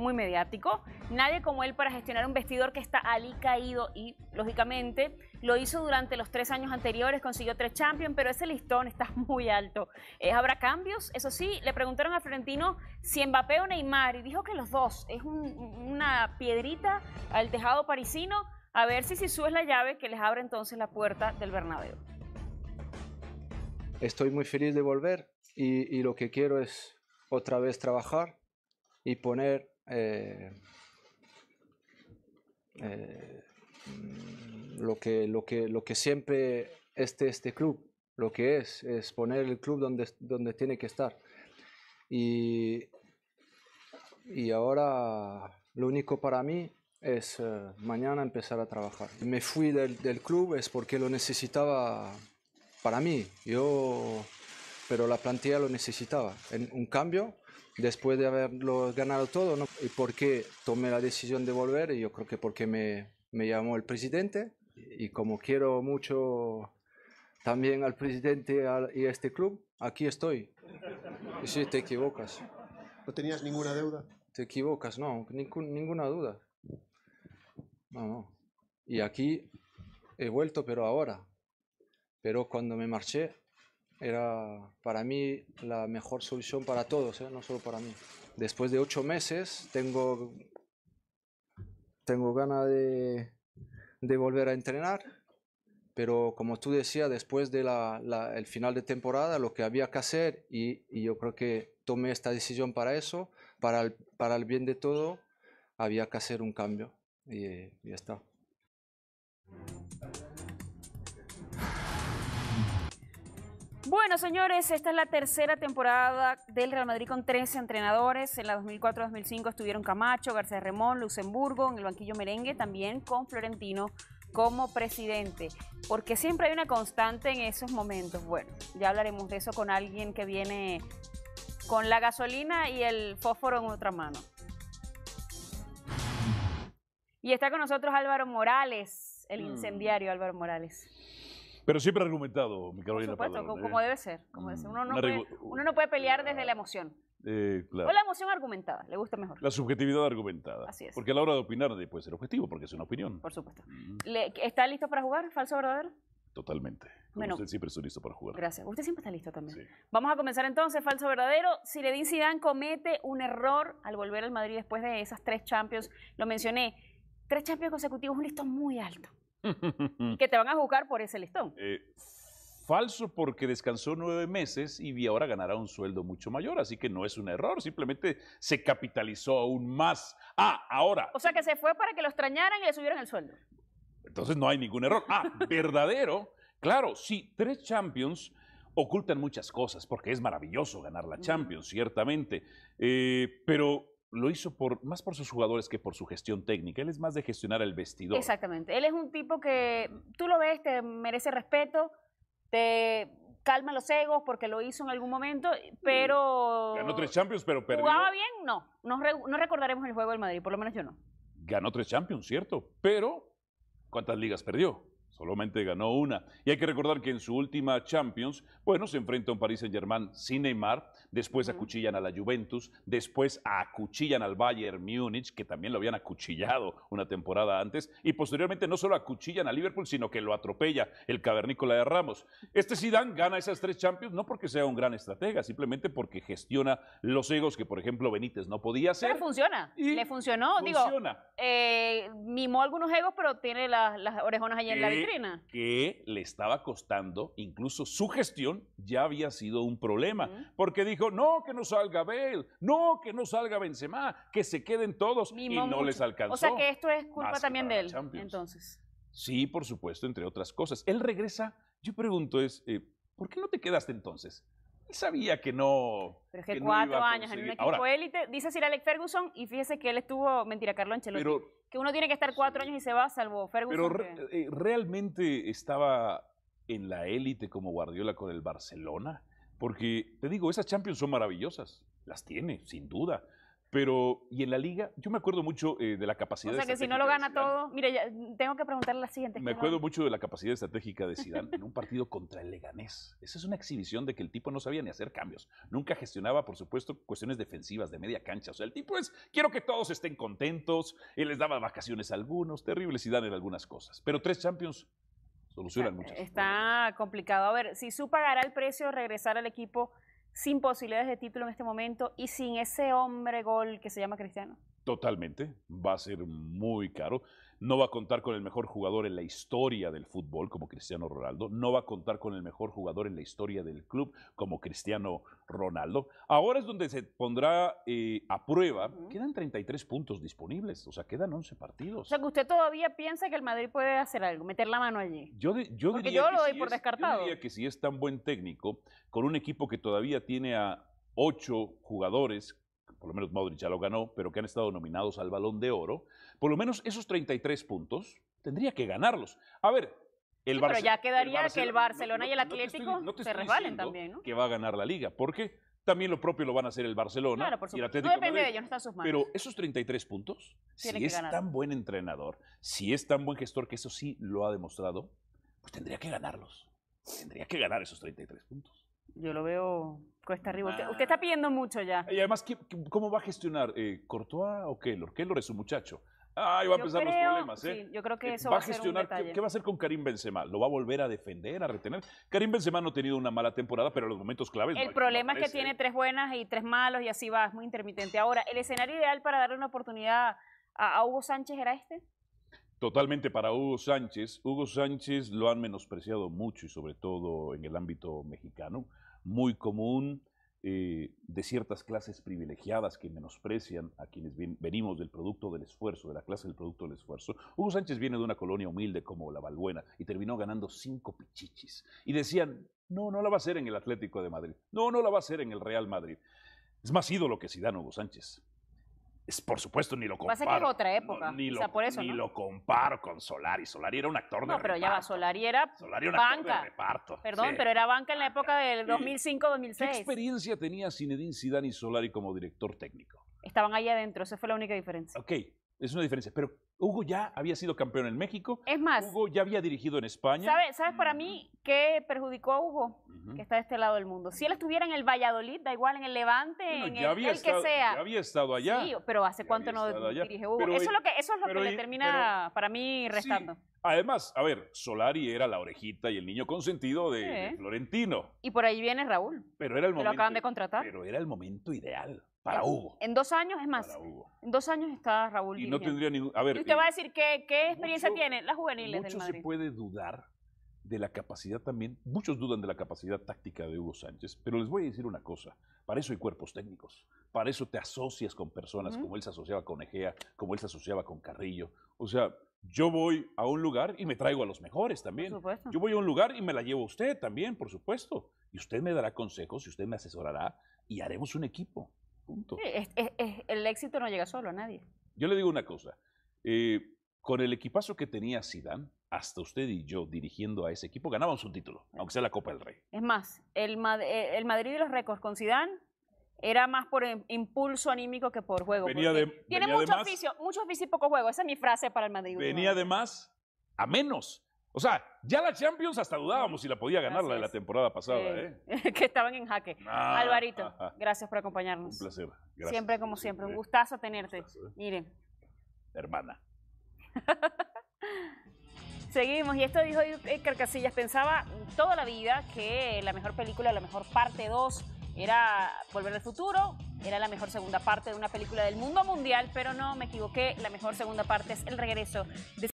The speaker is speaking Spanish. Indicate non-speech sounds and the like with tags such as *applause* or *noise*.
muy mediático, nadie como él para gestionar un vestidor que está ali caído y, lógicamente, lo hizo durante los tres años anteriores, consiguió tres Champions, pero ese listón está *laughs* muy alto. Eh, ¿Habrá cambios? Eso sí, le preguntaron a Florentino si Mbappé o Neymar y dijo que los dos. Es una piedrita al tejado parisino. A ver si si es la llave que les abre entonces la puerta del Bernabéu. Estoy muy feliz de volver y lo que quiero es otra vez trabajar y poner eh, eh, mm, lo, que, lo, que, lo que siempre este, este club, lo que es, es poner el club donde, donde tiene que estar. Y, ahora lo único para mí es eh, mañana empezar a trabajar. Me fui del, del, club es porque lo necesitaba para mí, yo, pero la plantilla lo necesitaba. En, un cambio después de haberlo ganado todo, ¿no? Y por qué tomé la decisión de volver, yo creo que porque me, llamó el presidente, y como quiero mucho también al presidente y a este club, aquí estoy. Y si te equivocas. ¿No tenías ninguna deuda? Te equivocas, no, ninguna duda. no. Y aquí he vuelto, pero ahora. Pero cuando me marché, era para mí la mejor solución para todos, ¿eh? no solo para mí. Después de ocho meses tengo, tengo ganas de, de, volver a entrenar, pero como tú decías, después del el final de temporada, lo que había que hacer, y, y, yo creo que tomé esta decisión para eso, para el, para el bien de todo, había que hacer un cambio y ya está. Bueno, señores, esta es la tercera temporada del Real Madrid con 13 entrenadores. En la 2004-2005 estuvieron Camacho, García Remón, Luxemburgo, en el banquillo merengue, también con Florentino como presidente. Porque siempre hay una constante en esos momentos. Bueno, ya hablaremos de eso con alguien que viene con la gasolina y el fósforo en otra mano. Y está con nosotros Álvaro Morales, el mm. incendiario Álvaro Morales. Pero siempre argumentado, mi Carolina. Por supuesto, ¿eh? como, debe ser. Mm, uno, no puede, pelear desde la ah, emoción. Eh, o la emoción argumentada, le gusta mejor. La subjetividad argumentada. Así es. Porque a la hora de opinar puede ser objetivo, porque es una opinión. Por supuesto. Mm. ¿Está listo para jugar, falso verdadero? Totalmente. usted siempre está listo para jugar. Gracias. Usted siempre está listo también. Vamos a comenzar entonces, falso Verdadero. Si Redín Zidane comete un error al volver al Madrid después de esas tres Champions. Lo mencioné. Tres Champions consecutivos, un listo muy alto. *laughs* que te van a juzgar por ese listón. Eh, falso porque descansó nueve meses y ahora ganará un sueldo mucho mayor, así que no es un error, simplemente se capitalizó aún más. Ah, ahora. O sea que se fue para que lo extrañaran y le subieran el sueldo. Entonces no hay ningún error. Ah, *laughs* verdadero. Claro, sí, tres Champions ocultan muchas cosas, porque es maravilloso ganar la Champions, ciertamente, eh, pero lo hizo por, más por sus jugadores que por su gestión técnica. Él es más de gestionar el vestidor. Exactamente. Él es un tipo que tú lo ves, te merece respeto, te calma los egos porque lo hizo en algún momento, pero... Ganó tres Champions, pero perdió. ¿Jugaba bien? No. No, no recordaremos el juego del Madrid, por lo menos yo no. Ganó tres Champions, ¿cierto? Pero, ¿cuántas ligas perdió? solamente ganó una. Y hay que recordar que en su última Champions, bueno, se enfrenta a un Paris Saint-Germain sin Neymar, después acuchillan a la Juventus, después acuchillan al Bayern Múnich, que también lo habían acuchillado una temporada antes, y posteriormente no solo acuchillan a Liverpool, sino que lo atropella el cavernícola de Ramos. Este Zidane gana esas tres Champions no porque sea un gran estratega, simplemente porque gestiona los egos que, por ejemplo, Benítez no podía hacer. Pero funciona, le funcionó, funciona. digo, eh, mimó algunos egos, pero tiene las, orejonas ahí en la la que le estaba costando, incluso su gestión ya había sido un problema, porque dijo, no, que no salga Bale, no, que no salga Benzema, que se queden todos, y no les alcanzó. O sea que esto es culpa también de él, entonces. Sí, por supuesto, entre otras cosas. Él regresa, yo pregunto es, eh, ¿por qué no te quedaste entonces? Y sabía que no. Pero es que, cuatro años en un equipo élite, dice Sir Alex Ferguson, y fíjese que él estuvo, mentira, Carlos Ancelotti, que uno tiene que estar cuatro años y se va, salvo Ferguson. Pero eh, realmente estaba en la élite como Guardiola con el Barcelona, porque te digo, esas Champions son maravillosas, las tiene, sin duda, pero, y en la liga, yo me acuerdo mucho eh, de la capacidad. O sea, que si no lo gana todo, mire, mm, tengo que preguntarle la siguiente. Me acuerdo mucho de la capacidad estratégica de *laughs* Zidane en un partido contra el Leganés. Esa es una exhibición de que el tipo no sabía ni hacer cambios. Nunca gestionaba, por supuesto, cuestiones defensivas de media cancha. O sea, el tipo es, quiero que todos estén contentos. Él les daba vacaciones a algunos, terrible Zidane en algunas cosas. Pero tres Champions solucionan ah, muchas Está complicado. A ver, si su pagará el precio regresar al equipo sin posibilidades de título en este momento y sin ese hombre gol que se llama Cristiano? Totalmente, va a ser muy caro no va a contar con el mejor jugador en la historia del fútbol como Cristiano Ronaldo, no va a contar con el mejor jugador en la historia del club como Cristiano Ronaldo. Ahora es donde se pondrá eh, a prueba. Quedan 33 puntos disponibles, o sea, quedan 11 partidos. O sea, que usted todavía piensa que el Madrid puede hacer algo, meter la mano allí. Yo, yo, diría lo doy por descartado. Yo diría que si es tan buen técnico, con un equipo que todavía tiene a ocho jugadores por lo menos Modric ya lo ganó, pero que han estado nominados al balón de oro, por lo menos esos 33 puntos tendría que ganarlos. A ver, el Barcelona... Pero ya quedaría que el Barcelona y el Atlético se resbalen también, ¿no? Que va a ganar la liga, porque también lo propio lo van a hacer el Barcelona y el Atlético. No depende de ellos, no está sus manos. Pero esos 33 puntos, si es tan buen entrenador, si es tan buen gestor, que eso sí lo ha demostrado, pues tendría que ganarlos. Tendría que ganar esos 33 puntos. Yo lo veo cuesta arriba. Usted, está pidiendo mucho ya. Y además, ¿qué- cómo va a gestionar? Eh, ¿Cortoa o Kellor? Kellor es un muchacho. Ah, va a empezar los problemas, ¿eh? yo creo que eh, eso va a ser gestionar, ¿qué, va a hacer con Karim Benzema? ¿Lo va a volver a defender, a retener? Karim Benzema no ha tenido una mala temporada, pero en los momentos claves... El problema es que tiene ¿eh? tres buenas y tres malos y así va, es muy intermitente. Ahora, ¿el escenario ideal para darle una oportunidad a Hugo Sánchez era este? Totalmente para Hugo Sánchez. Hugo Sánchez lo han menospreciado mucho y sobre todo en el ámbito mexicano. Muy común eh, de ciertas clases privilegiadas que menosprecian a quienes venimos del producto del esfuerzo, de la clase del producto del esfuerzo. Hugo Sánchez viene de una colonia humilde como la Balbuena y terminó ganando cinco pichichis. Y decían, no, no la va a hacer en el Atlético de Madrid. No, no la va a hacer en el Real Madrid. Es más ídolo que Zidane Hugo Sánchez por supuesto, ni lo comparo. Pasa que es otra época. ni, lo, o por eso, ni lo comparo con Solari. Solari era un actor de No, pero ya va, Solari era, banca. reparto. Perdón, pero era banca en la época del 2005-2006. ¿Qué experiencia tenía Zinedine Sidani y Solari como director técnico? Estaban ahí adentro, esa fue la única diferencia. Ok, es una diferencia. Pero, Hugo ya había sido campeón en México. Es más. Hugo ya había dirigido en España. ¿Sabes para mí qué perjudicó a Hugo? Que está de este lado del mundo. Si él estuviera en el Valladolid, da igual, en el Levante, en el, que sea. Ya había estado allá. Sí, pero ¿hace cuánto no dirige Hugo? eso, es lo que, eso es lo que le termina para mí restando. Además, a ver, Solari era la orejita y el niño consentido de, Florentino. Y por ahí viene Raúl. Pero era el momento. Lo acaban de contratar. Pero era el momento ideal. Para Hugo. En dos años, es más. En dos años está Raúl. Y no tendría A ver. Y usted va a eh, decir qué experiencia tiene las juveniles mucho del Madrid. se puede dudar de la capacidad también. Muchos dudan de la capacidad táctica de Hugo Sánchez, pero les voy a decir una cosa. Para eso hay cuerpos técnicos. Para eso te asocias con personas como él se asociaba con Egea, como él se asociaba con Carrillo. O sea, yo voy a un lugar y me traigo a los mejores también. Por supuesto. Yo voy a un lugar y me la llevo a usted también, por supuesto. Y usted me dará consejos y usted me asesorará y haremos un equipo el éxito no llega solo a nadie. Yo le digo una cosa. Eh, con el equipazo que tenía Zidane, hasta usted y yo dirigiendo a ese equipo ganábamos un título, aunque sea la Copa del Rey. Es más, el, eh, el Madrid y los récords con Zidane era más por impulso anímico que por juego. tiene mucho oficio, mucho oficio y poco juego. Esa es mi frase para el Madrid. Venía además más a menos. O sea, ya la Champions hasta dudábamos si la podía ganar la de la temporada pasada. ¿eh? *laughs* que estaban en jaque. Alvarito, *laughs* gracias por acompañarnos. Un placer. Siempre como siempre, un gustazo tenerte. Miren. Hermana. *laughs* Seguimos, y esto dijo Edgar Casillas, pensaba toda la vida que la mejor película, la mejor parte 2 era Volver al Futuro, era la mejor segunda parte de una película del mundo mundial, pero no, me equivoqué, la mejor segunda parte es El Regreso de